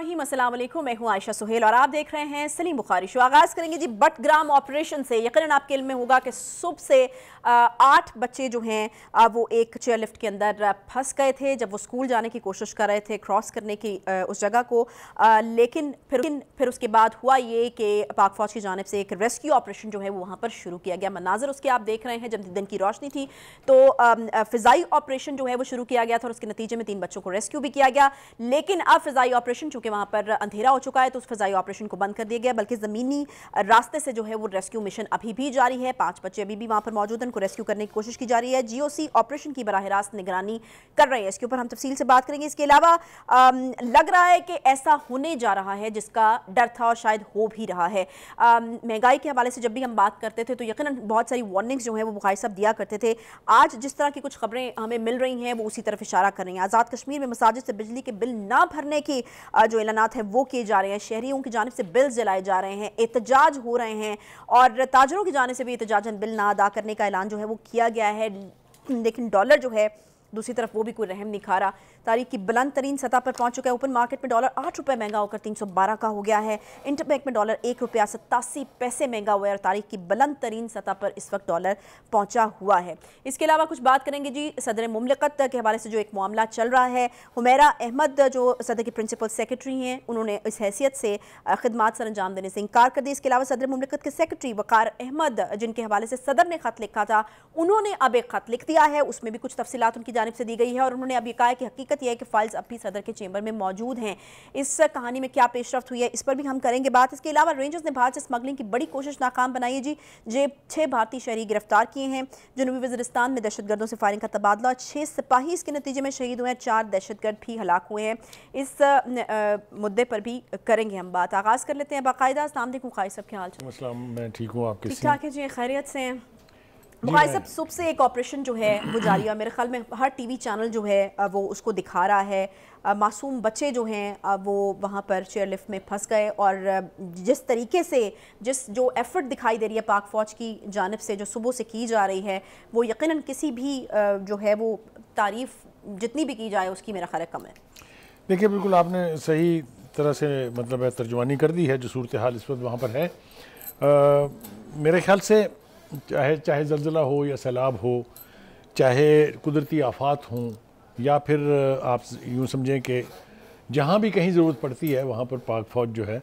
रहीम अस्सलाम मैं हूँ आयशा सुहेल और आप देख रहे हैं सलीम बुखारी शो आगाज़ करेंगे जी बट ग्राम ऑपरेशन से यकीन आपके इल्म में होगा कि सुबह से आठ बच्चे जो हैं वो एक चेयर लिफ्ट के अंदर फंस गए थे जब वो स्कूल जाने की कोशिश कर रहे थे क्रॉस करने की उस जगह को लेकिन फिर फिर उसके बाद हुआ ये कि पाक फ़ौज की जानब से एक रेस्क्यू ऑपरेशन जो है वो वहाँ पर शुरू किया गया मनाजर उसके आप देख रहे हैं जब दिन की रोशनी थी तो फ़िज़ाई ऑपरेशन जो है वो शुरू किया गया था और उसके नतीजे में तीन बच्चों को रेस्क्यू भी किया गया लेकिन अब फ़िज़ाई ऑपरेशन चूँकि क्योंकि वहाँ पर अंधेरा हो चुका है तो उस फजाई ऑपरेशन को बंद कर दिया गया बल्कि ज़मीनी रास्ते से जो है वो रेस्क्यू मिशन अभी भी जारी है पाँच बच्चे अभी भी वहाँ पर मौजूद हैं उनको रेस्क्यू करने की कोशिश की जा रही है जीओसी ऑपरेशन की बरह रास्त निगरानी कर रहे हैं इसके ऊपर हम तफसील से बात करेंगे इसके अलावा लग रहा है कि ऐसा होने जा रहा है जिसका डर था और शायद हो भी रहा है महंगाई के हवाले से जब भी हम बात करते थे तो यकीन बहुत सारी वार्निंग्स जो है वो बुखार साहब दिया करते थे आज जिस तरह की कुछ खबरें हमें मिल रही हैं वो उसी तरफ इशारा कर रही हैं आज़ाद कश्मीर में मसाजिद से बिजली के बिल ना भरने की जो जो है वो किए जा रहे हैं शहरीों की जानब से बिल जलाए जा रहे हैं एहतजाज हो रहे हैं और ताजरों की जाने से भी एहतजाजन बिल ना अदा करने का ऐलान जो है वो किया गया है लेकिन डॉलर जो है दूसरी तरफ वो भी कोई रहम नहीं खा रहा तारीख की बुलंद तरीन सतह पर पहुंच चुका है ओपन मार्केट में डॉलर आठ रुपये महंगा होकर तीन सौ बारह का हो गया है इंटरबैंक में डॉलर एक रुपया सत्तासी पैसे महंगा हुआ है और तारीख की बुलंद तरीन सतह पर इस वक्त डॉलर पहुंचा हुआ है इसके अलावा कुछ बात करेंगे जी सदर ममलकत के हवाले से जो एक मामला चल रहा है हुमेरा अहमद जो सदर की प्रिंसिपल सेक्रेटरी हैं उन्होंने इस हैसियत से खदमात सर अंजाम देने से इनकार कर दी इसके अलावा सदर ममलकत के सेक्रेटरी वकार अहमद जिनके हवाले से सदर ने खत लिखा था उन्होंने अब एक खत लिख दिया है उसमें भी कुछ तफसीत उनकी जानब से दी गई है और उन्होंने अभी कहा कि हकीकत यह है कि फाइल्स अब भी सदर के चेंबर में मौजूद हैं इस कहानी में क्या पेशरफ हुई है इस पर भी हम करेंगे बात इसके अलावा रेंजर्स ने भारत से स्मगलिंग की बड़ी कोशिश नाकाम बनाई है जी जे छः भारतीय शहरी गिरफ्तार किए हैं जनूबी वजरिस्तान में दहशतगर्दों से फायरिंग का तबादला छः सिपाही इसके नतीजे में शहीद हुए हैं चार दहशतगर्द भी हलाक हुए हैं इस मुद्दे पर भी करेंगे हम बात आगाज़ कर लेते हैं बाकायदा असलम खाई सब क्या हाल मैं ठीक हूँ आप ठीक ठाक है जी खैरियत से हैं मुआजब सुबह से एक ऑपरेशन जो है वो जारी है मेरे ख्याल में हर टीवी चैनल जो है वो उसको दिखा रहा है मासूम बच्चे जो हैं वो वहाँ पर चेयरलिफ्ट में फंस गए और जिस तरीके से जिस जो एफर्ट दिखाई दे रही है पाक फ़ौज की जानब से जो सुबह से की जा रही है वो यकीनन किसी भी जो है वो तारीफ़ जितनी भी की जाए उसकी मेरा ख्याल कम है देखिए बिल्कुल आपने सही तरह से मतलब तर्जुमानी कर दी है जो सूरत हाल इस वक्त वहाँ पर है आ, मेरे ख्याल से चाहे चाहे जलजिला हो या सैलाब हो चाहे कुदरती आफात हों या फिर आप यूँ समझें कि जहाँ भी कहीं ज़रूरत पड़ती है वहाँ पर पाक फ़ौज जो है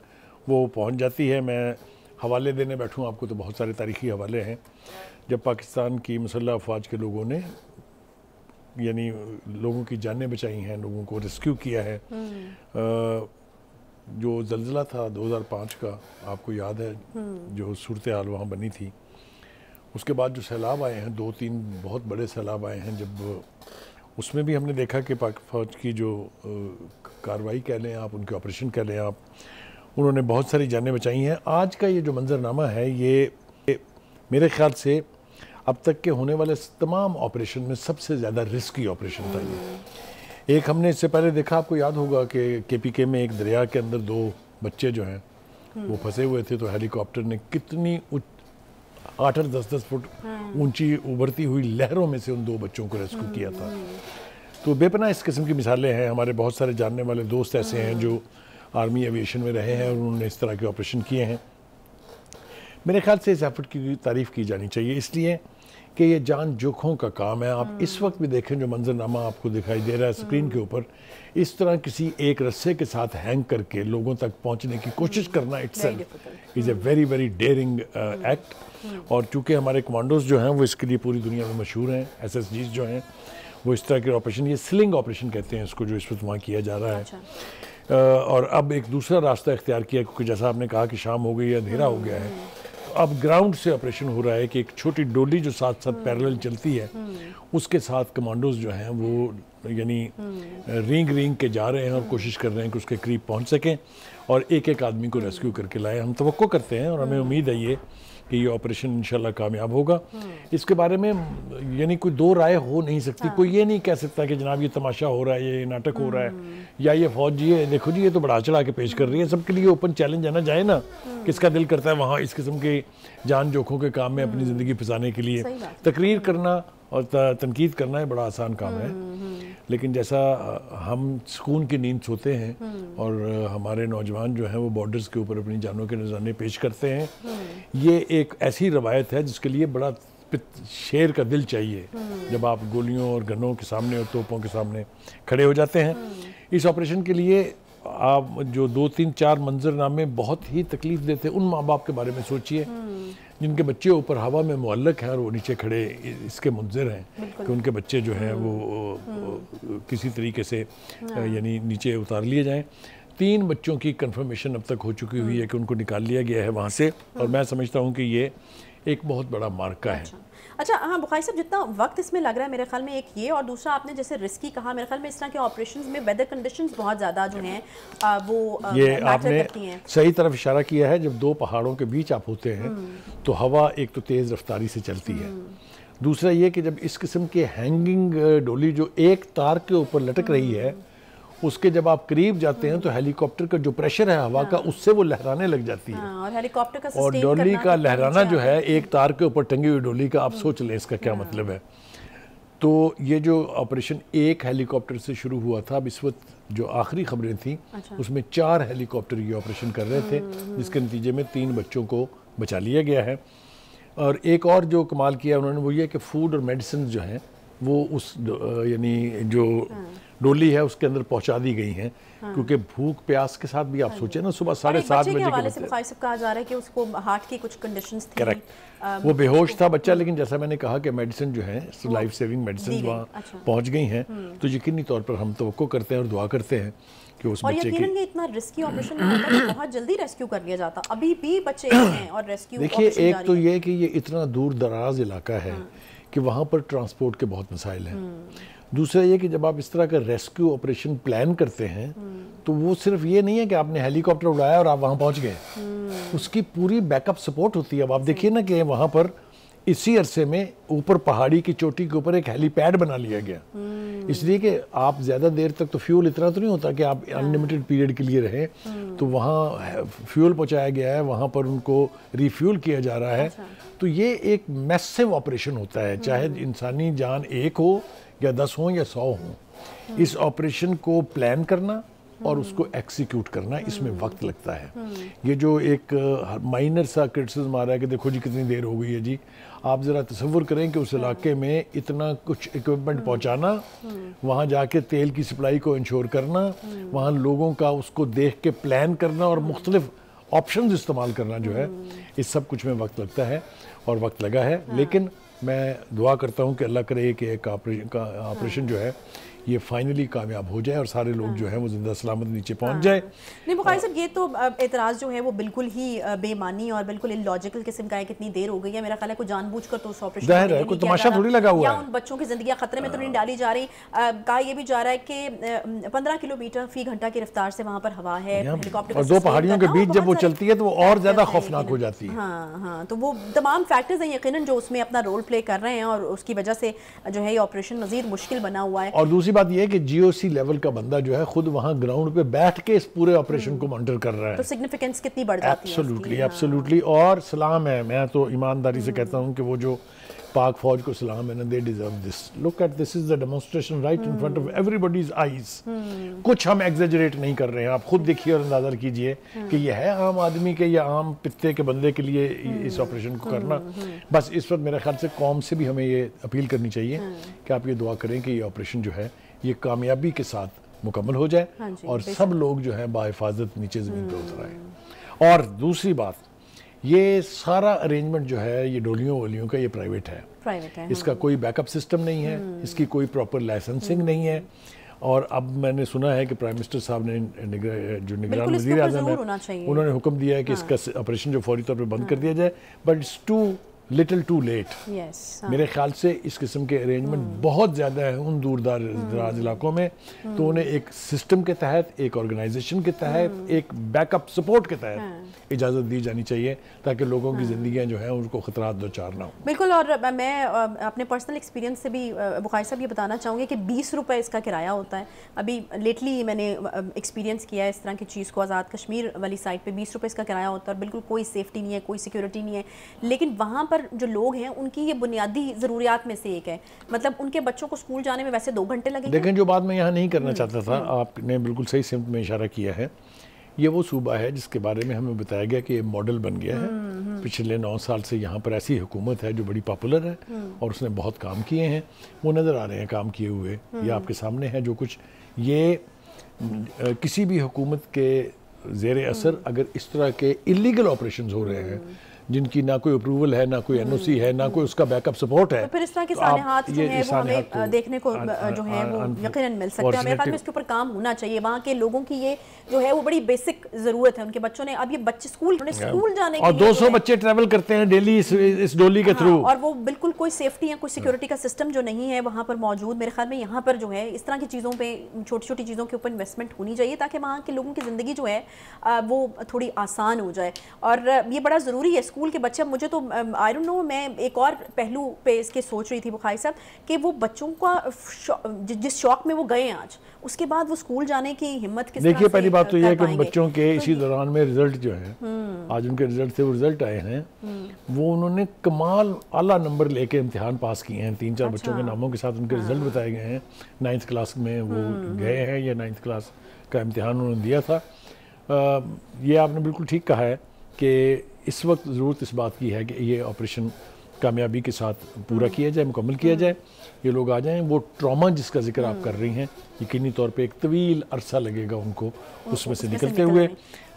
वो पहुँच जाती है मैं हवाले देने बैठूँ आपको तो बहुत सारे तारीखी हवाले हैं जब पाकिस्तान की मुसल्ह अफवाज के लोगों ने यानी लोगों की जानें बचाई हैं लोगों को रेस्क्यू किया है हम्म। जो जलजिला था 2005 का आपको याद है हम्म। जो सूरत हाल वहाँ बनी थी उसके बाद जो सैलाब आए हैं दो तीन बहुत बड़े सैलाब आए हैं जब उसमें भी हमने देखा कि पाक फौज की जो कार्रवाई कह लें आप उनके ऑपरेशन कह लें आप उन्होंने बहुत सारी जानें बचाई हैं आज का ये जो मंजरनामा है ये मेरे ख्याल से अब तक के होने वाले तमाम ऑपरेशन में सबसे ज़्यादा रिस्की ऑपरेशन था ये एक हमने इससे पहले देखा आपको याद होगा कि के पी के में एक दरिया के अंदर दो बच्चे जो हैं वो फंसे हुए थे तो हेलीकॉप्टर ने कितनी उच्च आठ आठ दस दस फुट हाँ। ऊंची उभरती हुई लहरों में से उन दो बच्चों को रेस्क्यू हाँ। किया था तो बेपना इस किस्म की मिसालें हैं हमारे बहुत सारे जानने वाले दोस्त ऐसे हैं हाँ। जो आर्मी एविएशन में रहे हैं और उन्होंने इस तरह के ऑपरेशन किए हैं मेरे ख्याल से इस एफर्ट की तारीफ़ की जानी चाहिए इसलिए कि ये जान जोखों का काम है आप इस वक्त भी देखें जो मंजरनामा आपको दिखाई दे रहा है स्क्रीन के ऊपर इस तरह किसी एक रस्से के साथ हैंग करके लोगों तक पहुंचने की कोशिश करना it's is a very very daring act और चूँकि हमारे कमांडोज जो हैं वो इसके लिए पूरी दुनिया में मशहूर हैं एस एस जो हैं वो इस तरह के ऑपरेशन ये स्लिंग ऑपरेशन कहते हैं इसको जो इस वक्त वहाँ किया जा रहा है अच्छा। uh, और अब एक दूसरा रास्ता इख्तियार किया क्योंकि जैसा आपने कहा कि शाम हो गई या अंधेरा हो गया है hmm. अब ग्राउंड से ऑपरेशन हो रहा है कि एक छोटी डोली जो साथ साथ पैरेलल हम्म। चलती है हम्म। उसके साथ कमांडोज जो हैं वो यानी हम्म। रिंग रिंग के जा रहे हैं और कोशिश कर रहे हैं कि उसके करीब पहुंच सकें और एक एक आदमी को रेस्क्यू करके लाएं हम तो करते हैं और हमें उम्मीद है ये कि ये ऑपरेशन इंशाल्लाह कामयाब होगा इसके बारे में यानी कोई दो राय हो नहीं सकती हाँ। कोई ये नहीं कह सकता कि जनाब ये तमाशा हो रहा है ये नाटक हो रहा है या ये फौज जी है देखो जी ये तो बढ़ा चढ़ा के पेश कर रही है सबके लिए ओपन चैलेंज है ना जाए ना किसका दिल करता है वहाँ इस किस्म के जान जोखों के काम में अपनी हम्म। ज़िंदगी फंसाने के लिए तकरीर करना और तनकीद करना है बड़ा आसान काम है हम्म, हम्म, हम्म। लेकिन जैसा हम सुकून की नींद सोते हैं और हमारे नौजवान जो हैं वो बॉर्डर्स के ऊपर अपनी जानों के नजराने पेश करते हैं ये एक ऐसी रवायत है जिसके लिए बड़ा शेर का दिल चाहिए जब आप गोलियों और गनों के सामने और तोपों के सामने खड़े हो जाते हैं इस ऑपरेशन के लिए आप जो दो तीन चार मंजरनामे बहुत ही तकलीफ देते उन माँ बाप के बारे में सोचिए जिनके बच्चे ऊपर हवा में मुल्लक हैं और वो नीचे खड़े इसके मुंजर हैं कि उनके बच्चे जो हैं वो, हम्म। वो किसी तरीके से हाँ। यानी नीचे उतार लिए जाएं तीन बच्चों की कन्फर्मेशन अब तक हो चुकी हुई हाँ। है कि उनको निकाल लिया गया है वहाँ से और हाँ। मैं समझता हूँ कि ये एक बहुत बड़ा मार्का है अच्छा। अच्छा हाँ बुखारी साहब जितना वक्त इसमें लग रहा है मेरे ख्याल में एक ये और दूसरा आपने जैसे रिस्की कहा मेरे ख्याल में इस तरह के ऑपरेशन में वेदर कंडीशन बहुत ज़्यादा जो हैं वो ये आपने सही तरफ इशारा किया है जब दो पहाड़ों के बीच आप होते हैं हम्म। तो हवा एक तो तेज़ रफ्तारी से चलती है हम्म। दूसरा ये कि जब इस किस्म के हैंगिंग डोली जो एक तार के ऊपर लटक रही है हम्म। उसके जब आप करीब जाते हैं तो हेलीकॉप्टर का जो प्रेशर है हवा हाँ। का उससे वो लहराने लग जाती है हाँ, और हेलीकॉप्टर का और डोली का तो लहराना जो है एक तार के ऊपर टंगी हुई डोली का आप हम्म। सोच लें इसका क्या हाँ। मतलब है तो ये जो ऑपरेशन एक हेलीकॉप्टर से शुरू हुआ था अब इस वक्त जो आखिरी खबरें थी अच्छा। उसमें चार हेलीकॉप्टर ये ऑपरेशन कर रहे थे हम्म, हम्म। जिसके नतीजे में तीन बच्चों को बचा लिया गया है और एक और जो कमाल किया उन्होंने वो ये कि फूड और मेडिसिन जो हैं वो उस यानी जो डोली है उसके अंदर पहुंचा दी गई हैं हाँ। क्योंकि भूख प्यास के साथ भी आप हाँ। सोचे ना सुबह साढ़े सात बजे कहा जा रहा है कि उसको हार्ट की कुछ कंडीशंस थी करेक्ट वो बेहोश था बच्चा हम्म। लेकिन जैसा मैंने कहा कि मेडिसिन जो है लाइफ सेविंग मेडिसिन वहाँ अच्छा। पहुंच गई हैं हम्म। तो यकीनी तौर पर हम तो करते हैं और दुआ करते हैं कि उस और बच्चे की ये इतना रिस्की ऑपरेशन बहुत जल्दी रेस्क्यू कर लिया जाता अभी भी बच्चे हैं और रेस्क्यू देखिए एक तो ये कि ये इतना दूर दराज इलाका है हाँ। कि वहाँ पर ट्रांसपोर्ट के बहुत मसाइल हैं दूसरा ये कि जब आप इस तरह का रेस्क्यू ऑपरेशन प्लान करते हैं तो वो सिर्फ ये नहीं है कि आपने हेलीकॉप्टर उड़ाया और आप वहाँ पहुँच गए उसकी पूरी बैकअप सपोर्ट होती है अब आप देखिए ना कि वहाँ पर इसी अरसे में ऊपर पहाड़ी की चोटी के ऊपर एक हेलीपैड बना लिया गया हम्म। इसलिए कि आप ज़्यादा देर तक तो फ्यूल इतना तो नहीं होता कि आप हाँ। अनलिमिटेड पीरियड के लिए रहें हम्म। तो वहाँ फ्यूल पहुँचाया गया है वहाँ पर उनको रिफ्यूल किया जा रहा है अच्छा। तो ये एक मैसिव ऑपरेशन होता है चाहे हम्म। इंसानी जान एक हो या दस हो या सौ हो इस ऑपरेशन को प्लान करना और उसको एक्सिक्यूट करना इसमें वक्त लगता है ये जो एक माइनर सा क्रिटिसिज्म आ रहा है कि देखो जी कितनी देर हो गई है जी आप ज़रा तस्वुर करें कि उस हाँ। इलाके में इतना कुछ इक्विपमेंट पहुंचाना हम्म। हम्म। वहाँ जाके तेल की सप्लाई को इंश्योर करना हम्म। वहाँ लोगों का उसको देख के प्लान करना और मुख्तलिफ ऑप्शन इस्तेमाल करना जो है इस सब कुछ में वक्त लगता है और वक्त लगा है हाँ। लेकिन मैं दुआ करता हूँ कि अल्लाह करे कि एक ऑपरेशन का ऑपरेशन हाँ। जो है ये फाइनली कामयाब हो जाए और सारे लोग हाँ। जो है वो जिंदा सलामत नीचे पहुंच हाँ। जाए नहीं मुखारी साहब ये तो एतराज़ जो है वो बिल्कुल ही बेमानी और बिल्कुल इलॉजिकल किस्म का है कितनी देर हो गई है मेरा ख्याल है कोई जानबूझ कर तो उस ऑपरेशन है कोई तमाशा थोड़ी लगा हुआ है उन बच्चों की ज़िंदगी खतरे में तो नहीं हाँ। डाली जा रही कहा यह भी जा रहा है कि पंद्रह किलोमीटर फी घंटा की रफ्तार से वहाँ पर हवा है और दो पहाड़ियों के बीच जब वो चलती है तो वो और ज़्यादा खौफनाक हो जाती है हाँ हाँ तो वो तमाम फैक्टर्स हैं यकीनन जो उसमें अपना रोल प्ले कर रहे हैं और उसकी वजह से जो है ये ऑपरेशन मजीद मुश्किल बना हुआ है और दूसरी बात यह है कि जीओसी लेवल का बंदा जो है खुद वहां ग्राउंड पे बैठ के इस पूरे ऑपरेशन को मॉनिटर कर रहा है तो सिग्निफिकेंस कितनी बढ़ जाती है एब्सोल्युटली एब्सोल्युटली हाँ। और सलाम है मैं तो ईमानदारी से कहता हूँ कि वो जो पाक फौज को सलाम है ना they deserve this look at this is the demonstration right in front of everybody's eyes कुछ हम एग्जेजरेट नहीं कर रहे हैं आप खुद देखिए और अंदाजा कीजिए hmm. कि यह है आम आदमी के या आम पित्ते के बंदे के लिए इस ऑपरेशन hmm. को करना hmm. बस इस वक्त मेरे ख्याल से कौम से भी हमें ये अपील करनी चाहिए कि आप ये दुआ करें कि ये ऑपरेशन जो है ये कामयाबी के साथ मुकम्मल हो जाए हाँ और सब लोग जो हैं बाहिफाजत नीचे ज़मीन पर हम्म। उतर आए और दूसरी बात ये सारा अरेंजमेंट जो है ये डोलियों वोलियों का ये प्राइवेट है प्राइवेट है इसका हाँ। कोई बैकअप सिस्टम नहीं है हम्म। इसकी कोई प्रॉपर हम्म। लाइसेंसिंग नहीं है और अब मैंने सुना है कि प्राइम मिनिस्टर साहब ने निगर, जो निगरान वजी अजम है उन्होंने हुक्म दिया है कि हाँ। इसका ऑपरेशन जो फौरी तौर पर बंद हाँ। कर दिया जाए but it's too little too late मेरे ख्याल से इस किस्म के अरेंजमेंट हाँ। बहुत ज़्यादा है उन दूर दराज हाँ। इलाकों में हाँ। तो उन्हें एक सिस्टम के तहत एक ऑर्गेनाइजेशन के तहत एक बैकअप सपोर्ट के तहत इजाज़त दी जानी चाहिए ताकि लोगों की जिंदगियां जो हैं उनको खतरा दो चार ना हो बिल्कुल और मैं अपने पर्सनल एक्सपीरियंस से भी बुखार साहब ये बताना चाहूँगी कि बीस रुपये इसका किराया होता है अभी लेटली मैंने एक्सपीरियंस किया है इस तरह की चीज़ को आज़ाद कश्मीर वाली साइड पर बीस रुपये इसका किराया होता है और बिल्कुल कोई सेफ्टी नहीं है कोई सिक्योरिटी नहीं है लेकिन वहाँ पर पर जो लोग हैं उनकी ये बुनियादी ज़रूरियात में से एक है मतलब उनके बच्चों को स्कूल जाने में वैसे दो घंटे लगे लेकिन जो बात मैं यहाँ नहीं करना हम्म। चाहता था हम्म। आपने बिल्कुल सही सिमत में इशारा किया है ये वो सूबा है जिसके बारे में हमें बताया गया कि ये मॉडल बन गया है हम्म, पिछले नौ साल से यहाँ पर ऐसी हुकूमत है जो बड़ी पॉपुलर है और उसने बहुत काम किए हैं वो नज़र आ रहे हैं काम किए हुए ये आपके सामने है जो कुछ ये किसी भी हुकूमत के जेर असर अगर इस तरह के इलीगल ऑपरेशन हो रहे हैं जिनकी ना कोई अप्रूवल है ना कोई एनओसी है ना कोई उसका बैकअप सपोर्ट है तो फिर इस तरह के तो सारे हाथ जो है वो हमें देखने को जो है वो यकीन मिल सकते हैं मेरे में इसके ऊपर काम होना चाहिए वहाँ के लोगों की ये जो है वो बड़ी बेसिक ज़रूरत है उनके बच्चों ने अब ये बच्चे स्कूल स्कूल जाने और दो सौ बच्चे ट्रेवल करते हैं डेली इस डोली के थ्रू हाँ, और वो बिल्कुल कोई सेफ्टी या कोई सिक्योरिटी का सिस्टम जो नहीं है वहाँ पर मौजूद मेरे ख्याल में यहाँ पर जो है इस तरह की चीज़ों पर छोटी छोटी चीज़ों के ऊपर इन्वेस्टमेंट होनी चाहिए ताकि वहाँ के लोगों की ज़िंदगी जो है वो थोड़ी आसान हो जाए और ये बड़ा ज़रूरी है स्कूल के बच्चे मुझे तो आई डोंट नो मैं एक और पहलू पे इसके सोच रही थी बुखारी साहब कि वो बच्चों का शौ, जिस शौक में वो गए आज उसके बाद वो स्कूल जाने की हिम्मत किस देखिए पहली बात तो ये है कि बच्चों के तो इसी दौरान में रिजल्ट जो है हम्म। आज उनके रिजल्ट से वो रिजल्ट आए हैं हम्म। वो उन्होंने कमाल आला नंबर लेके इम्तिहान पास किए हैं तीन चार बच्चों के अच्छा। नामों के साथ उनके रिजल्ट हाँ। बताए गए हैं नाइन्थ क्लास में वो हम्म, गए हैं या नाइन्थ क्लास का इम्तहान उन्होंने दिया था आ, ये आपने बिल्कुल ठीक कहा है कि इस वक्त ज़रूरत इस बात की है कि ये ऑपरेशन कामयाबी के साथ पूरा किया जाए मुकम्मल किया हम्म। जाए ये लोग आ जाएं वो ट्रॉमा जिसका जिक्र आप हम्म। कर रही हैं यकीनी तौर पे एक तवील अरसा लगेगा उनको उसमें से निकलते हुए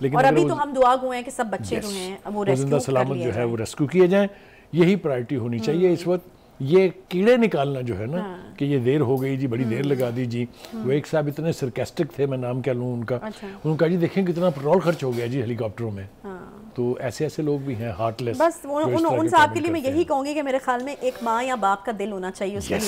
लेकिन और अभी तो हम दुआ हुए हैं कि सब बच्चे जो हैं वो जिंदा सलामत जो है वो रेस्क्यू किए जाएं यही प्रायोरिटी होनी चाहिए हम्म। इस वक्त ये कीड़े निकालना जो है ना हाँ। कि ये देर हो गई जी बड़ी देर हम्म। लगा दी जी हम्म। वो एक साहब इतने सरकेस्टिक थे मैं नाम क्या लूँ उनका अच्छा। उनका जी देखें कितना पेट्रोल खर्च हो गया जी हेलीकॉप्टरों में हाँ। तो ऐसे ऐसे लोग भी हैं हार्टलेस बस उन, उन, साहब के लिए मैं यही कहूंगी कि मेरे ख्याल में एक माँ या बाप का दिल होना चाहिए उसके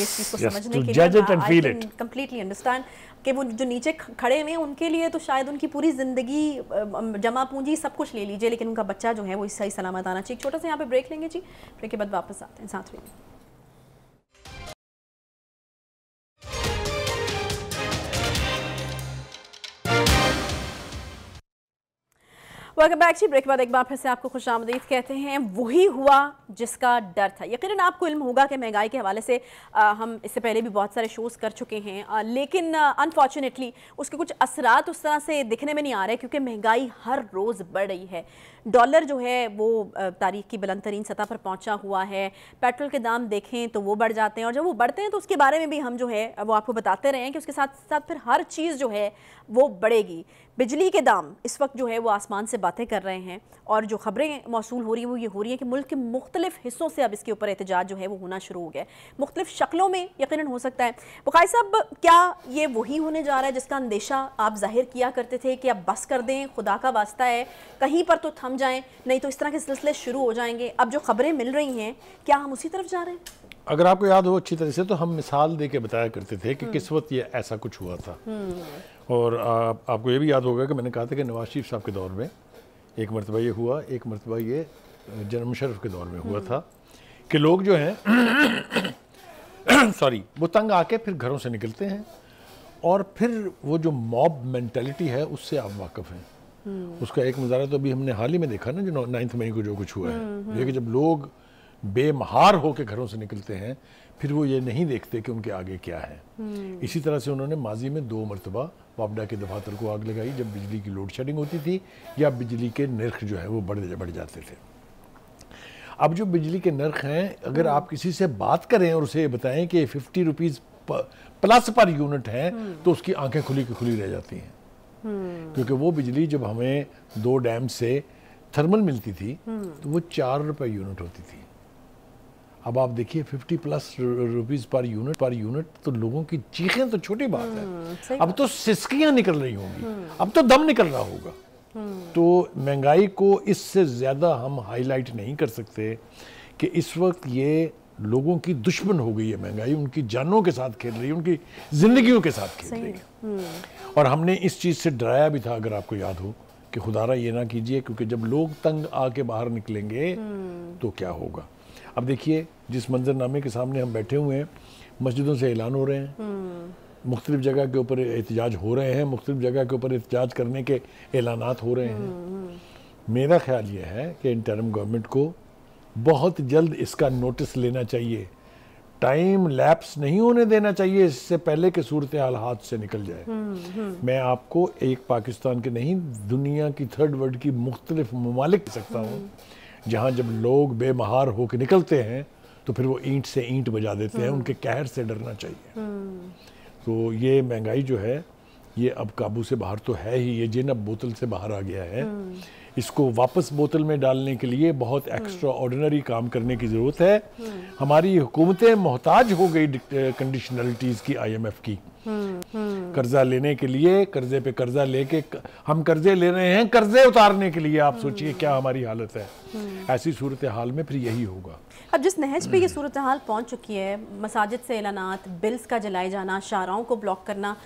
लिए कि वो जो नीचे खड़े हुए उनके लिए तो शायद उनकी पूरी ज़िंदगी जमा पूंजी सब कुछ ले लीजिए लेकिन उनका बच्चा जो है वो सही सलामत आना चाहिए छोटा सा यहाँ पे ब्रेक लेंगे जी ब्रेक के बाद वापस आते हैं साथ में वेलकम बैक जी ब्रेक बाद एक बार फिर से आपको खुश आमदीद कहते हैं वही हुआ जिसका डर था यकीन आपको इल्म होगा कि महंगाई के हवाले से आ, हम इससे पहले भी बहुत सारे शोज़ कर चुके हैं आ, लेकिन अनफॉर्चुनेटली उसके कुछ असरात उस तरह से दिखने में नहीं आ रहे क्योंकि महंगाई हर रोज़ बढ़ रही है डॉलर जो है वो तारीख की बुलंद तरीन सतह पर पहुंचा हुआ है पेट्रोल के दाम देखें तो वो बढ़ जाते हैं और जब वो बढ़ते हैं तो उसके बारे में भी हम जो है वो आपको बताते रहे हैं कि उसके साथ साथ फिर हर चीज़ जो है वो बढ़ेगी बिजली के दाम इस वक्त जो है वो आसमान से बातें कर रहे हैं और जो खबरें मौसू हो रही हैं वो ये हो रही हैं कि मुल्क के मुख्तलिफ हिस्सों से अब इसके ऊपर एहतजाज जो है वो होना शुरू हो गया मुख्तलिफ शक्लों में यकीन हो सकता है वक़ाई साहब क्या ये वही होने जा रहा है जिसका अंदेशा आप जाहिर किया करते थे कि आप बस कर दें खुदा का वास्ता है कहीं पर तो थम थम जाएं नहीं तो इस तरह के सिलसिले शुरू हो जाएंगे अब जो खबरें मिल रही हैं क्या हम उसी तरफ जा रहे हैं अगर आपको याद हो अच्छी तरह से तो हम मिसाल दे के बताया करते थे कि किस वक्त ये ऐसा कुछ हुआ था हम्म। और आप, आपको ये भी याद होगा कि मैंने कहा था कि नवाज शरीफ साहब के दौर में एक मरतबा ये हुआ एक मरतबा ये जन्म शरफ के दौर में हुआ हम्म। था कि लोग जो हैं सॉरी वो तंग आके फिर घरों से निकलते हैं और फिर वो जो मॉब मैंटेलिटी है उससे आप वाकफ़ हैं उसका एक नज़ारा तो अभी हमने हाल ही में देखा ना जो नाइन्थ मई को जो कुछ हुआ है ये हम्म, हम्म। कि जब लोग बेमहार होकर घरों से निकलते हैं फिर वो ये नहीं देखते कि उनके आगे क्या है हम्म। इसी तरह से उन्होंने माजी में दो मरतबा वापडा के दफातर को आग लगाई जब बिजली की लोड शेडिंग होती थी या बिजली के नर्ख जो है वो बढ़ बढ़ जाते थे अब जो बिजली के नर्ख हैं अगर आप किसी से बात करें और उसे बताएं कि fifty rupees plus per unit है तो उसकी आंखें खुली की खुली रह जाती हैं क्योंकि वो बिजली जब हमें दो डैम से थर्मल मिलती थी तो वो चार रुपए यूनिट होती थी अब आप देखिए fifty plus rupees per unit per unit तो लोगों की चीखें तो छोटी बात है हम्म, अब तो सिस्कियां निकल रही होंगी हम्म। अब तो दम निकल रहा होगा हम्म। तो महंगाई को इससे ज़्यादा हम हाईलाइट नहीं कर सकते कि इस वक्त ये लोगों की दुश्मन हो गई है महंगाई उनकी जानों के साथ खेल रही है उनकी जिंदगियों के साथ खेल रही है हम्म। और हमने इस चीज़ से डराया भी था अगर आपको याद हो कि खुदारा ये ना कीजिए क्योंकि जब लोग तंग आके बाहर निकलेंगे हम्म। तो क्या होगा अब देखिए जिस मंजरनामे के सामने हम बैठे हुए हैं मस्जिदों से ऐलान हो रहे हैं हम्म। मुख्तलिफ जगह के ऊपर एहतजाज हो रहे हैं मुख्तलिफ जगह के ऊपर एहतजाज करने के ऐलान हो रहे हैं मेरा ख्याल ये है कि इन टर्म गवर्नमेंट को बहुत जल्द इसका नोटिस लेना चाहिए टाइम लैप्स नहीं होने देना चाहिए इससे पहले कि सूरत हाल हाथ से निकल जाए हम्म, हम्म। मैं आपको एक पाकिस्तान के नहीं दुनिया की थर्ड वर्ल्ड की मुख्तलिफ ममालिक सकता हूँ हम्म। जहाँ जब लोग बेमहार होकर निकलते हैं तो फिर वो ईंट से ईंट बजा देते हैं उनके कहर से डरना चाहिए तो ये महंगाई जो है ये अब काबू से बाहर तो है ही ये जिन अब बोतल से बाहर आ गया है इसको वापस बोतल में डालने के लिए बहुत एक्स्ट्रा हम्म। ऑर्डिनरी काम करने की ज़रूरत है हमारी हुकूमतें मोहताज हो गई कंडीशनलिटीज़ की आईएमएफ की हम्म, हम्म। कर्जा लेने के लिए कर्जे पे कर्जा लेके हम कर्जे ले रहे हैं कर्जे उतारने के लिए आप सोचिए क्या हमारी हालत है ऐसी सूरत हाल में फिर यही होगा अब जिस नहज पे ये सूरत हाल पहुंच चुकी है मसाजिद से ऐलाना बिल्स का जलाए जाना शाराओं को ब्लॉक करना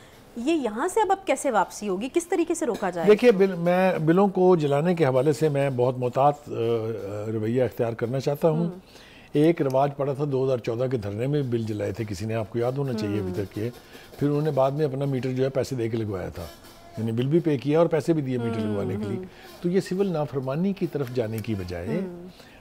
ये यहाँ से अब अब कैसे वापसी होगी किस तरीके से रोका जाए देखिए बिल मैं बिलों को जलाने के हवाले से मैं बहुत मोहतात रवैया अख्तियार करना चाहता हूँ हम्म। एक रिवाज पड़ा था 2014 के धरने में बिल जलाए थे किसी ने आपको याद होना चाहिए अभी तक ये हम्म। फिर उन्होंने बाद में अपना मीटर जो है पैसे दे के लगवाया था यानी बिल भी पे किया और पैसे भी दिए मीटर हम्म, लगवाने के लिए तो ये सिविल नाफरमानी की तरफ जाने की बजाय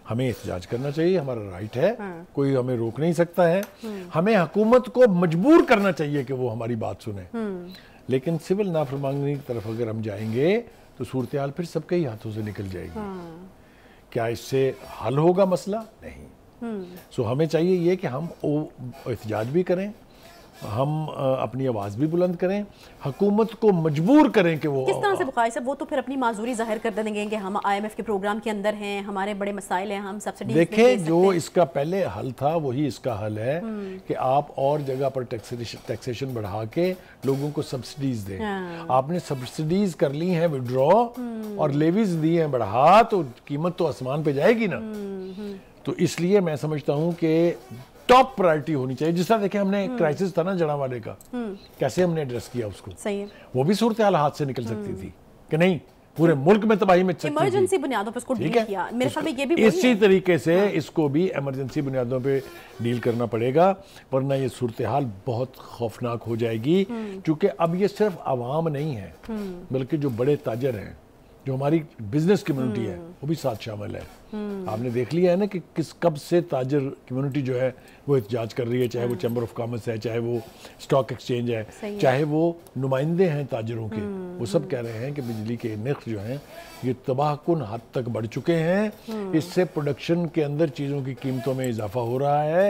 हमें एहतजाज करना चाहिए हमारा राइट है हाँ। कोई हमें रोक नहीं सकता है हम्म। हमें हुकूमत को मजबूर करना चाहिए कि वो हमारी बात सुने हम्म। लेकिन सिविल नाफरमानी की तरफ अगर हम जाएंगे तो सूरत हाल फिर सबके ही हाथों से निकल जाएगी हाँ। क्या इससे हल होगा मसला नहीं सो हम्म। हमें चाहिए ये कि हम एहतजाज भी करें हम अपनी आवाज़ भी बुलंद करें हकूमत को मजबूर करें कि वो किस तरह से बुखारी साहब वो तो फिर अपनी माजूरी जाहिर कर देंगे कि हम आईएमएफ के प्रोग्राम के अंदर हैं हमारे बड़े मसाइल हैं हम सब्सिडी देखें दे जो इसका पहले हल था वही इसका हल है हम्म। कि आप और जगह पर टैक्सेशन बढ़ा के लोगों को सब्सिडीज दें हाँ। आपने सब्सिडीज कर ली हैं विड्रॉ हम्म। और लेवीज दी हैं बढ़ा तो कीमत तो आसमान पर जाएगी ना हम्म, तो इसलिए मैं समझता हूँ कि टॉप प्रायोरिटी होनी चाहिए जिस तरह देखे हमने हम्म। क्राइसिस था ना जड़ा वाले का हम्म। कैसे हमने एड्रेस किया उसको सही है वो भी सूरत हाल हाथ से निकल सकती हम्म। थी कि नहीं पूरे मुल्क में तबाही में इमरजेंसी बुनियादों पर इसको डील किया मेरे ख्याल में ये भी इसी तरीके से हाँ। इसको भी इमरजेंसी बुनियादों पे डील करना पड़ेगा वरना ये सूरत हाल बहुत खौफनाक हो जाएगी क्योंकि अब ये सिर्फ आवाम नहीं है बल्कि जो बड़े ताजर हैं जो हमारी बिजनेस कम्युनिटी है हम्म। वो भी साथ शामिल है हम्म। आपने देख लिया है ना कि किस कब से ताजर कम्युनिटी जो है वो एहतजाज कर रही है चाहे वो चैम्बर ऑफ कॉमर्स है चाहे वो स्टॉक एक्सचेंज है चाहे वो नुमाइंदे हैं ताजरों के हम्म। वो सब कह रहे हैं कि बिजली के नर्ख जो हैं ये तबाहकुन हद तक बढ़ चुके हैं इससे प्रोडक्शन के अंदर चीज़ों की कीमतों में इजाफा हो रहा है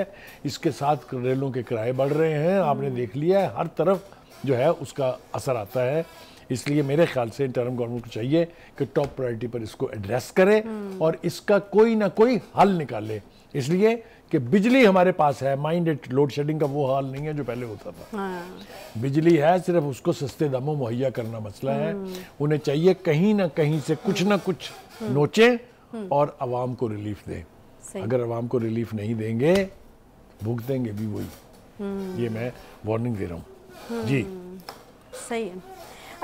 इसके साथ रेलों के किराए बढ़ रहे हैं आपने देख लिया है हर तरफ जो है उसका असर आता है इसलिए मेरे ख्याल से इंटरम गवर्नमेंट को चाहिए कि टॉप प्रायोरिटी पर इसको एड्रेस करे हम्म। और इसका कोई ना कोई हल निकाले इसलिए कि बिजली हमारे पास है माइंड इट लोड शेडिंग का वो हाल नहीं है जो पहले होता था हाँ। बिजली है सिर्फ उसको सस्ते दामों मुहैया करना मसला है हम्म। उन्हें चाहिए कहीं ना कहीं से कुछ ना कुछ हम्म। नोचे और आवाम को रिलीफ दें अगर आवाम को रिलीफ नहीं देंगे भुगतेंगे भी वही ये मैं वार्निंग दे रहा हूँ जी सही है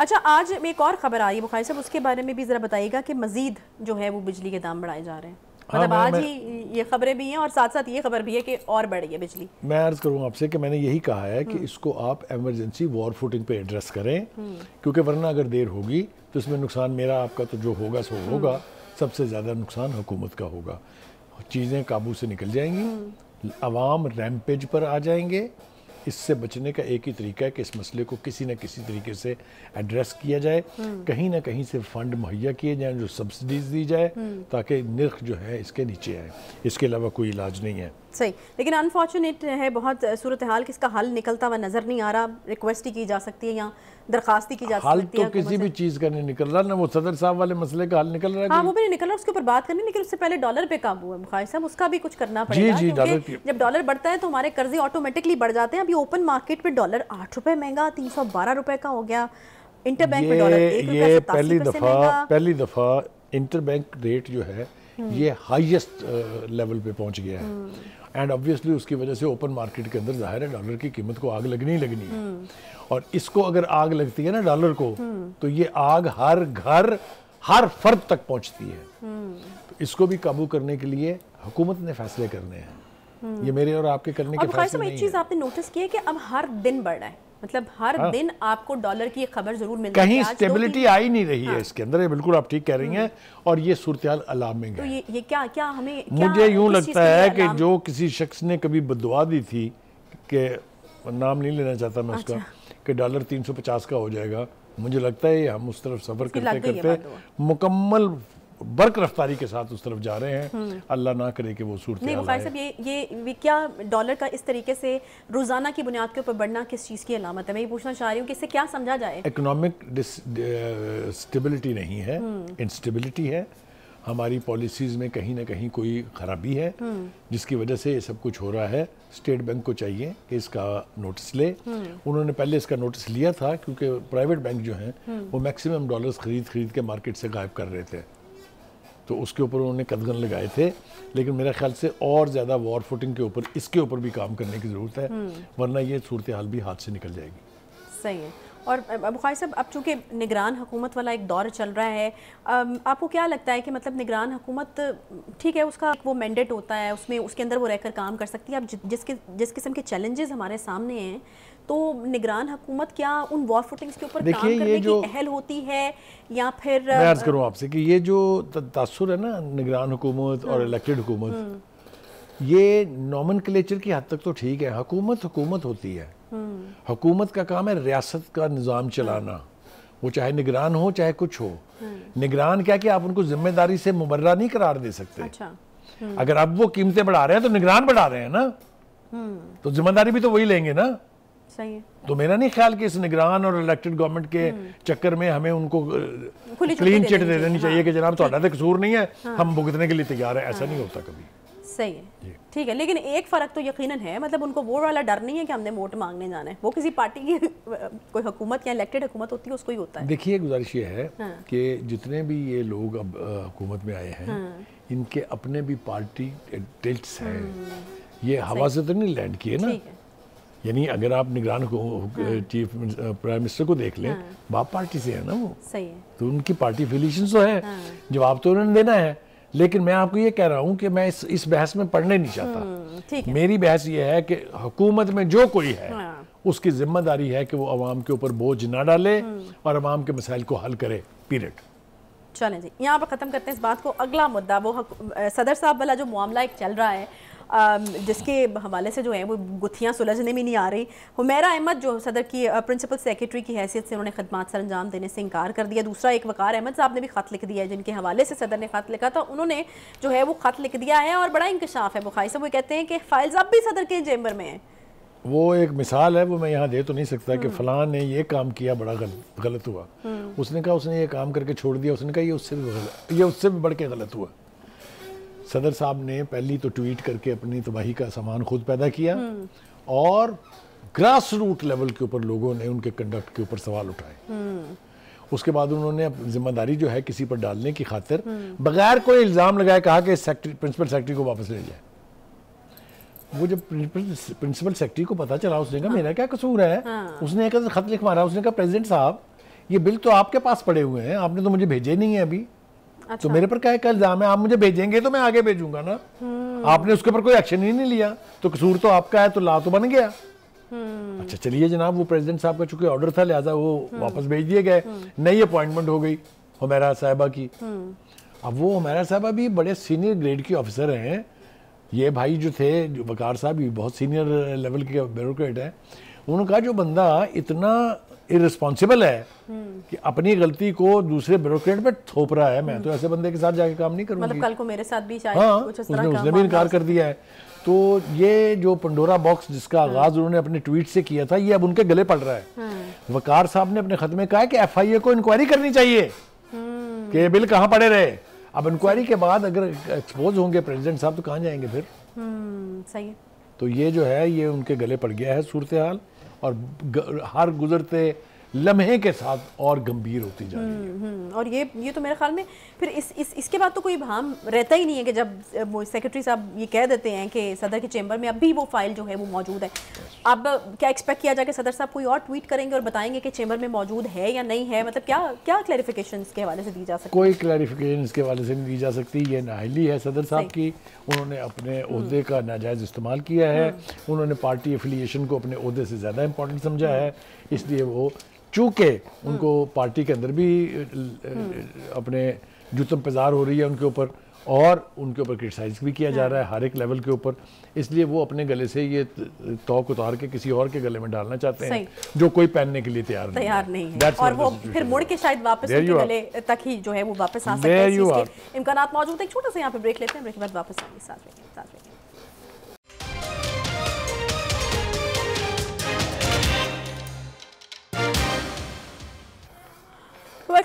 अच्छा आज एक और खबर आ रही है बुखारी साहब उसके बारे में भी ज़रा बताइएगा कि मज़ीद जो है वो बिजली के दाम बढ़ाए जा रहे हैं हाँ, मतलब आज ही ये खबरें भी हैं और साथ साथ ये खबर भी है कि और बढ़ गई है बिजली मैं अर्ज करूँ आपसे कि मैंने यही कहा है कि हम्म। इसको आप एमरजेंसी वॉर फुटिंग पे एड्रेस करें हम्म। क्योंकि वरना अगर देर होगी तो इसमें नुकसान मेरा आपका तो जो होगा सो हम्म। होगा सबसे ज़्यादा नुकसान हुकूमत का होगा चीज़ें काबू से निकल जाएंगी आवाम रैम्पेज पर आ जाएंगे इससे बचने का एक ही तरीका है कि इस मसले को किसी न किसी तरीके से एड्रेस किया जाए हम्म। कहीं ना कहीं से फंड मुहैया किए जाएँ जो सब्सिडीज दी जाए हम्म। ताकि निर्ख जो है इसके नीचे आए इसके अलावा कोई इलाज नहीं है सही लेकिन अनफॉर्चुनेट है बहुत सूरत हाल किसका हल निकलता हुआ नज़र नहीं आ रहा रिक्वेस्ट ही की जा सकती है या दरखास्ती की जा हल सकती तो है किसी भी चीज़ का नहीं निकल रहा ना वो सदर साहब वाले मसले का हल निकल रहा है हाँ वो भी नहीं निकल रहा उसके ऊपर बात करनी लेकिन उससे पहले डॉलर पे काबू है मुखाय साहब उसका भी कुछ करना पड़ेगा जब डॉलर बढ़ता है तो हमारे कर्जे ऑटोमेटिकली बढ़ जाते हैं अभी ओपन मार्केट में डॉलर आठ रुपये महंगा तीन सौ बारह रुपये का हो गया इंटरबैंक में डॉलर ये पहली दफ़ा पहली दफ़ा इंटरबैंक रेट जो है ये हाईएस्ट हम्म। लेवल पे पहुंच गया है हम्म। एंड ऑब्वियसली उसकी वजह से ओपन मार्केट के अंदर जाहिर है डॉलर की कीमत को आग लगनी ही लगनी है हम्म। और इसको अगर आग लगती है ना डॉलर को तो ये आग हर घर हर फर्द तक पहुंचती है हम्म। तो इसको भी काबू करने के लिए हुकूमत ने फैसले करने हैं हम्म। ये मेरे और आपके करने और के फैसले नहीं एक चीज़ आपने नोटिस की है कि अब हर दिन बढ़ रहा है मतलब हर हाँ। दिन आपको डॉलर की खबर जरूर मिलती है कहीं स्टेबिलिटी आई नहीं रही हाँ। है इसके अंदर ये बिल्कुल आप ठीक कह रही हैं हम्म। और ये सूरत अलार्मिंग तो ये, ये क्या क्या हमें क्या मुझे यूं लगता है कि जो किसी शख्स ने कभी बदवा दी थी कि नाम नहीं लेना चाहता मैं उसका अच्छा। कि डॉलर 350 का हो जाएगा मुझे लगता है हम उस तरफ सफ़र करते करते तो। मुकम्मल बर्क रफ्तारी के साथ उस तरफ जा रहे हैं हम्म। अल्लाह ना करे कि वो सूरत नहीं बुखारी साहब ये ये क्या डॉलर का इस तरीके से रोज़ाना की बुनियाद के ऊपर बढ़ना किस चीज़ की अलामत है मैं ये पूछना चाह रही हूँ कि इससे क्या समझा जाए इकोनॉमिक स्टेबिलिटी नहीं है इंस्टेबिलिटी हम्म। है हमारी पॉलिसीज़ में कहीं ना कहीं कोई ख़राबी है हम्म। जिसकी वजह से ये सब कुछ हो रहा है स्टेट बैंक को चाहिए कि इसका नोटिस ले उन्होंने पहले इसका नोटिस लिया था क्योंकि प्राइवेट बैंक जो हैं वो मैक्सिमम डॉलर्स खरीद खरीद के मार्केट से गायब कर रहे थे तो उसके ऊपर उन्होंने कदगन लगाए थे लेकिन मेरे ख्याल से और ज़्यादा वॉर फुटिंग के ऊपर इसके ऊपर भी काम करने की ज़रूरत है हम्म। वरना ये सूरत हाल भी हाथ से निकल जाएगी सही है और बुखारी साहब अब चूँकि निगरान हुकूमत वाला एक दौर चल रहा है आपको क्या लगता है कि मतलब निगरान हुकूमत ठीक है उसका वो मैंडेट होता है उसमें उसके अंदर वो रहकर काम कर सकती है अब जिसके जिस किस्म के चैलेंजेस हमारे सामने हैं तो निगरान हुकूमत क्या उन वॉर फुटिंग्स के ऊपर काम करने की अहल होती है या फिर मैं अर्ज करूँ आपसे कि ये जो तासुर है ना निगरान हुकूमत और इलेक्टेड हम्म। हुकूमत हम्म। ये नॉमन की हद तक तो ठीक है हुकूमत हुकूमत होती है हम्म। हुकूमत का काम है रियासत का निज़ाम चलाना वो चाहे निगरान हो चाहे कुछ हो हम्म। निगरान क्या कि आप उनको जिम्मेदारी से मुबर्रा नहीं करार दे सकते अच्छा। हम्म। अगर अब वो कीमतें बढ़ा रहे हैं तो निगरान बढ़ा रहे हैं ना तो जिम्मेदारी भी तो वही लेंगे ना सही है तो मेरा नहीं ख्याल कि इस निगरान और इलेक्टेड गवर्नमेंट के चक्कर में हमें उनको क्लीन चिट दे देनी चाहिए कि जनाब तो कसूर नहीं है हम भुगतने के लिए तैयार है ऐसा हाँ। नहीं होता कभी सही है ठीक है लेकिन एक फ़र्क तो यकीनन है मतलब उनको वो वाला डर नहीं है कि हमने वोट मांगने जाना है वो किसी पार्टी की कोई हुकूमत या इलेक्टेड हुकूमत होती है उसको ही होता है देखिए गुजारिश ये है हाँ। कि जितने भी ये लोग अब हुकूमत में आए हैं हाँ। इनके अपने भी पार्टी टिल्ट्स हैं हम्म। ये हवा से तो नहीं लैंड किए ना यानी अगर आप निगरान को चीफ प्राइम मिनिस्टर को देख लें हाँ। बाप पार्टी से है ना वो सही है तो उनकी पार्टी फिलिशन तो है हाँ। जवाब तो उन्होंने देना है लेकिन मैं आपको ये कह रहा हूँ कि मैं इस इस बहस में पढ़ने नहीं चाहता हम्म, मेरी बहस ये है कि हुकूमत में जो कोई है हाँ। उसकी जिम्मेदारी है कि वो आवाम के ऊपर बोझ ना डाले हम्म। और आवाम के मसाइल को हल करे पीरियड चलें जी यहाँ पर ख़त्म करते हैं इस बात को अगला मुद्दा वो सदर साहब वाला जो मामला एक चल रहा है जिसके हवाले से जो है वो गुत्थियाँ सुलझने में नहीं आ रही हुमेरा अहमद जो सदर की प्रिंसिपल सेक्रेटरी की हैसियत से उन्होंने खदमात सर अंजाम देने से इनकार कर दिया दूसरा एक वकार अहमद साहब ने भी खत लिख दिया है जिनके हवाले से सदर ने खत लिखा था उन्होंने जो है वो खत लिख दिया है और बड़ा इंकशाफ है बुखाई साहब वो कहते हैं कि फाइल्स अब भी सदर के चैम्बर में हैं वो एक मिसाल है वो मैं यहाँ दे तो नहीं सकता कि हम्म। फलान ने ये काम किया बड़ा गल, गलत हुआ हम्म। उसने कहा उसने ये काम करके छोड़ दिया उसने कहा ये उससे भी गलत ये उससे भी बढ़ के गलत हुआ सदर साहब ने पहली तो ट्वीट करके अपनी तबाही का सामान खुद पैदा किया हम्म। और ग्रास रूट लेवल के ऊपर लोगों ने उनके कंडक्ट के ऊपर सवाल उठाए हम्म। उसके बाद उन्होंने जिम्मेदारी जो है किसी पर डालने की खातिर हम्म। बगैर कोई इल्ज़ाम लगाए कहा कि प्रिंसिपल सेक्रेटरी को वापस ले जाए वो जब प्रिंसिपल सेक्रेटरी को पता चला उसने कहा मेरा क्या कसूर है हाँ। उसने एक खत लिख मारा उसने कहा प्रेजिडेंट साहब ये बिल तो आपके पास पड़े हुए हैं आपने तो मुझे भेजे नहीं है अभी अच्छा। तो मेरे पर क्या है कल जाम है आप मुझे भेजेंगे तो मैं आगे भेजूंगा ना आपने उसके ऊपर कोई एक्शन ही नहीं लिया तो कसूर तो आपका है तो ला तो बन गया अच्छा चलिए जनाब वो प्रेसिडेंट साहब का चूंकि ऑर्डर था लिहाजा वो वापस भेज दिए गए नई अपॉइंटमेंट हो गई हमेरा साहबा की अब वो हमेरा साहबा भी बड़े सीनियर ग्रेड के ऑफिसर हैं ये भाई जो थे वकार साहब भी बहुत सीनियर लेवल के ब्यूरोट हैं उन्होंने कहा जो बंदा इतना इरिस्पॉन्सिबल है हम्म। कि अपनी गलती को दूसरे ब्यूरोक्रेट में थोप रहा है मैं हम्म। तो ऐसे बंदे के साथ जाके काम नहीं करूंगा मतलब कल को मेरे साथ भी हाँ कुछ उसने उसने भी इनकार कर दिया है तो ये जो पंडोरा बॉक्स जिसका हम्म। आगाज उन्होंने अपने ट्वीट से किया था ये अब उनके गले पड़ रहा है वकार साहब ने अपने खत में कहा कि एफ को इंक्वायरी करनी चाहिए कि बिल कहाँ पड़े रहे अब इंक्वायरी के बाद अगर एक्सपोज होंगे प्रेसिडेंट साहब तो कहाँ जाएंगे फिर सही तो ये जो है ये उनके गले पड़ गया है सूरत हाल और हर गुजरते लम्हे के साथ और गंभीर होती जा रही है हम्म, हम्म, और ये ये तो मेरे ख्याल में फिर इस, इस इसके बाद तो कोई भाम रहता ही नहीं है कि जब वो सेक्रेटरी साहब ये कह देते हैं कि सदर के चैम्बर में अब भी वो फाइल जो है वो मौजूद है अब क्या एक्सपेक्ट किया जाए कि सदर साहब कोई और ट्वीट करेंगे और बताएंगे कि चैम्बर में मौजूद है या नहीं है मतलब क्या क्या क्लैरिफिकेशन के हवाले से दी जा सकती कोई क्लैरिफिकेशन के हवाले से नहीं दी जा सकती ये नाहली है सदर साहब की उन्होंने अपने अहदे हम्म। का नाजायज़ इस्तेमाल किया है उन्होंने पार्टी एफिलियशन को अपने अहदे से ज़्यादा इंपॉर्टेंट समझा है इसलिए वो चूँकि उनको पार्टी के अंदर भी अपने जूतम पेजार हो रही है उनके ऊपर और उनके ऊपर क्रिटिसाइज भी किया जा हाँ। रहा है हर एक लेवल के ऊपर इसलिए वो अपने गले से ये तोक उतार के किसी और के गले में डालना चाहते हैं जो कोई पहनने के लिए तैयार नहीं, नहीं है और वो फिर मुड़ के शायद वापस तक ही जो है वो वापस आ सकते हैं इम्कान मौजूद है छोटा सा यहाँ पे ब्रेक लेते हैं ब्रेक के बाद वापस आएंगे साथ में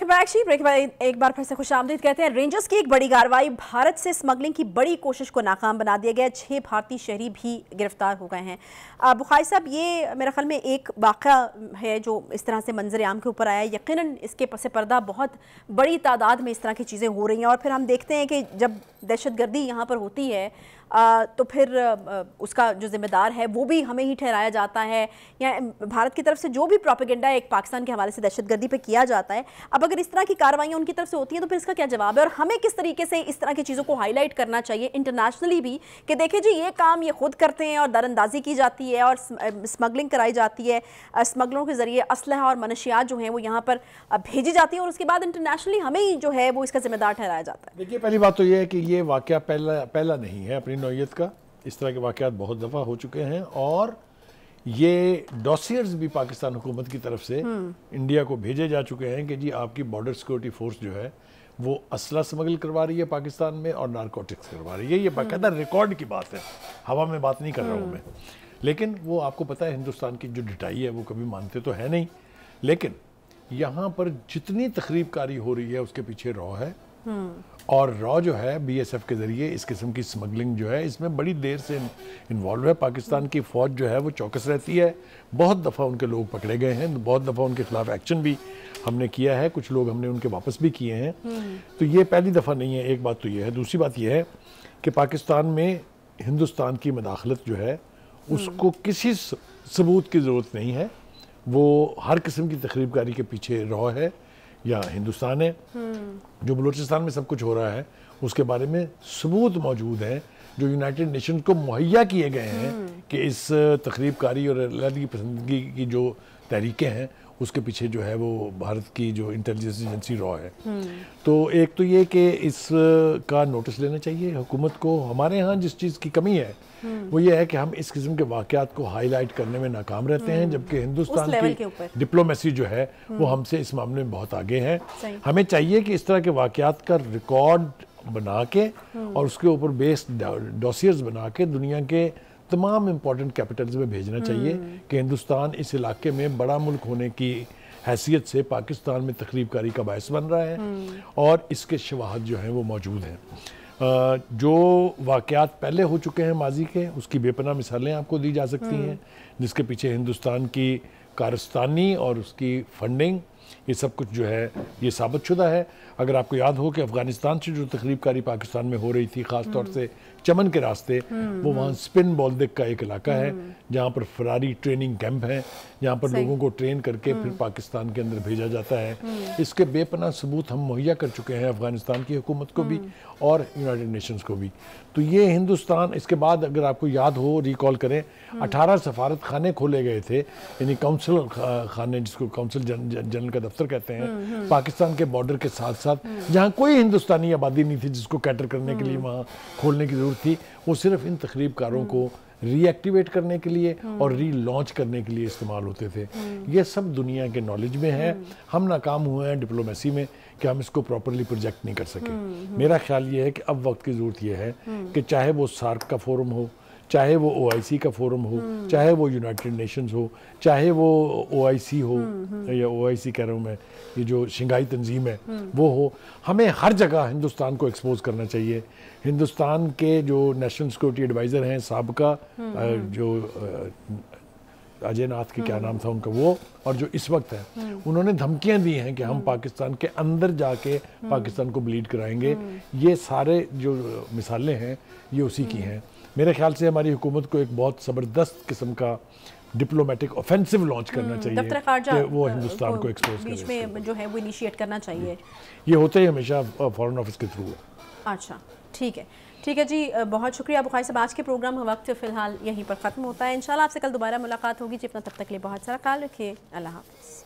बैक जी ब्रेक एक बार फिर से खुश आमदीद कहते हैं रेंजर्स की एक बड़ी कार्रवाई भारत से स्मगलिंग की बड़ी कोशिश को नाकाम बना दिया गया छः भारतीय शहरी भी गिरफ्तार हो गए हैं बुखारी साहब ये मेरे ख्याल में एक वाक़ है जो इस तरह से मंजर आम के ऊपर आया यकीन इसके पस पर्दा बहुत बड़ी तादाद में इस तरह की चीज़ें हो रही हैं और फिर हम देखते हैं कि जब दहशत गर्दी यहाँ पर होती है तो फिर उसका जो जिम्मेदार है वो भी हमें ही ठहराया जाता है या भारत की तरफ से जो भी प्रोपिगेंडा एक पाकिस्तान के हवाले से दहशतगर्दी पर किया जाता है अब अगर इस तरह की कार्रवाइयाँ उनकी तरफ से होती हैं तो फिर इसका क्या जवाब है और हमें किस तरीके से इस तरह की चीज़ों को हाईलाइट करना चाहिए इंटरनेशनली भी कि देखिए जी ये काम ये खुद करते हैं और दरअंदाजी की जाती है और स्मगलिंग कराई जाती है स्मगलों के ज़रिए असलह और मनशियात जो हैं वो यहाँ पर भेजी जाती है और उसके बाद इंटरनेशनली हमें ही जो है वो इसका जिम्मेदार ठहराया जाता है देखिए पहली बात तो ये है कि ये वाक्य पहला पहला नहीं है अपनी इंसानी नोयत का इस तरह के वाक़ बहुत दफ़ा हो चुके हैं और ये डॉसियर्स भी पाकिस्तान हुकूमत की तरफ से इंडिया हम्म। को भेजे जा चुके हैं कि जी आपकी बॉर्डर सिक्योरिटी फोर्स जो है वो असला स्मगल करवा रही है पाकिस्तान में और नारकोटिक्स करवा रही है ये हम्म। बाकायदा रिकॉर्ड की बात है हवा में बात नहीं कर रहा हूँ हम्म। मैं लेकिन वो आपको पता है हिंदुस्तान की जो डिटाई है वो कभी मानते तो है नहीं लेकिन यहाँ पर जितनी तकरीबकारी हो रही है उसके पीछे रॉ है और रॉ जो है बीएसएफ के ज़रिए इस किस्म की स्मगलिंग जो है इसमें बड़ी देर से इन्वॉल्व है पाकिस्तान की फ़ौज जो है वो चौकस रहती है बहुत दफ़ा उनके लोग पकड़े गए हैं बहुत दफ़ा उनके ख़िलाफ़ एक्शन भी हमने किया है कुछ लोग हमने उनके वापस भी किए हैं हम्म। तो ये पहली दफ़ा नहीं है एक बात तो ये है दूसरी बात यह है कि पाकिस्तान में हिंदुस्तान की मदाखलत जो है हम्म। उसको किसी सबूत की ज़रूरत नहीं है वो हर किस्म की तकरीबकारी के पीछे रॉ है या हिंदुस्तान है जो बलूचिस्तान में सब कुछ हो रहा है उसके बारे में सबूत मौजूद हैं जो यूनाइटेड नेशन को मुहैया किए गए हैं कि इस तकरीबकारी और पसंदगी की जो तहरीकें हैं उसके पीछे जो है वो भारत की जो इंटेलिजेंस एजेंसी रॉ है हम्म। तो एक तो ये कि इस का नोटिस लेना चाहिए हुकूमत को हमारे यहाँ जिस चीज़ की कमी है हम्म। वो ये है कि हम इस किस्म के वाक़ात को हाईलाइट करने में नाकाम रहते हैं हम्म। जबकि हिंदुस्तान की डिप्लोमेसी जो है वो हमसे इस मामले में बहुत आगे है हमें चाहिए कि इस तरह के वाक़ात का रिकॉर्ड बना के और उसके ऊपर बेस्ड डॉसियर्स बना के दुनिया के तमाम इम्पोर्टेंट कैपिटल्स में भेजना चाहिए हम्म। कि हिंदुस्तान इस इलाके में बड़ा मुल्क होने की हैसियत से पाकिस्तान में तकरीबकारी का बायस बन रहा है हम्म। और इसके शवाहद जो हैं वो मौजूद हैं जो वाक़ात पहले हो चुके हैं माजी के उसकी बेपना मिसालें आपको दी जा सकती हैं हम्म। जिसके पीछे हिंदुस्तान की कारस्तानी और उसकी फंडिंग ये सब कुछ जो है ये साबित शुदा है अगर आपको याद हो कि अफ़गानिस्तान से जो तकलीफकारी पाकिस्तान में हो रही थी ख़ास तौर से चमन के रास्ते वो वहाँ स्पिन बॉल्दिक का एक इलाका है जहाँ पर फरारी ट्रेनिंग कैंप है जहाँ पर लोगों को ट्रेन करके हम्म। फिर पाकिस्तान के अंदर भेजा जाता है हम्म। इसके बेपना सबूत हम मुहैया कर चुके हैं अफ़गानिस्तान की हुकूमत को भी हम्म। और यूनाइटेड नेशंस को भी तो ये हिंदुस्तान इसके बाद अगर आपको याद हो रिकॉल करें अठारह सफारत खाने खोले गए थे यानी काउंसिल खाने जिसको काउंसिल जनरल का दफ्तर कहते हैं हम्म, हम्म। पाकिस्तान के बॉर्डर के साथ साथ जहाँ कोई हिंदुस्तानी आबादी नहीं थी जिसको कैटर करने के लिए हम्म। वहाँ खोलने की जरूरत थी वो सिर्फ इन तकरीबकारों को रीएक्टिवेट करने के लिए और री लॉन्च करने के लिए इस्तेमाल होते थे ये सब दुनिया के नॉलेज में है हम नाकाम हुए हैं डिप्लोमेसी में कि हम इसको प्रॉपरली प्रोजेक्ट नहीं कर सके मेरा ख्याल ये है कि अब वक्त की ज़रूरत यह है कि चाहे वो सार्क का फोरम हो चाहे वो सी का फोरम हम्म। हो चाहे वो यूनाइटेड नेशंस हो चाहे वो सी हो या सी कह रहा हूँ मैं ये जो शंघाई तंजीम है हम्म। वो हो हमें हर जगह हिंदुस्तान को एक्सपोज करना चाहिए हिंदुस्तान के जो नेशनल सिक्योरिटी एडवाइज़र हैं सबका हम्म, जो अजय नाथ के क्या नाम था उनका वो और जो इस वक्त है उन्होंने धमकियां दी हैं कि हम पाकिस्तान के अंदर जाके पाकिस्तान को ब्लीड कराएंगे ये सारे जो मिसालें हैं ये उसी की हैं मेरे ख्याल से हमारी हुकूमत को एक बहुत ज़बरदस्त किस्म का डिप्लोमेटिक ऑफेंसिव लॉन्च करना हम्म, चाहिए कि वो हिंदुस्तान को एक्सपोज बीच इसमें जो है वो इनिशिएट करना चाहिए ये होते ही हमेशा फॉरेन ऑफिस के थ्रू अच्छा ठीक है ठीक है जी बहुत शुक्रिया बुखारी साहब आज के प्रोग्राम वक्त फ़िलहाल यहीं पर ख़त्म होता है इंशाल्लाह आपसे कल दोबारा मुलाकात होगी जी अपना तब तक के लिए बहुत सारा ख्याल रखिए अल्लाह हाफ़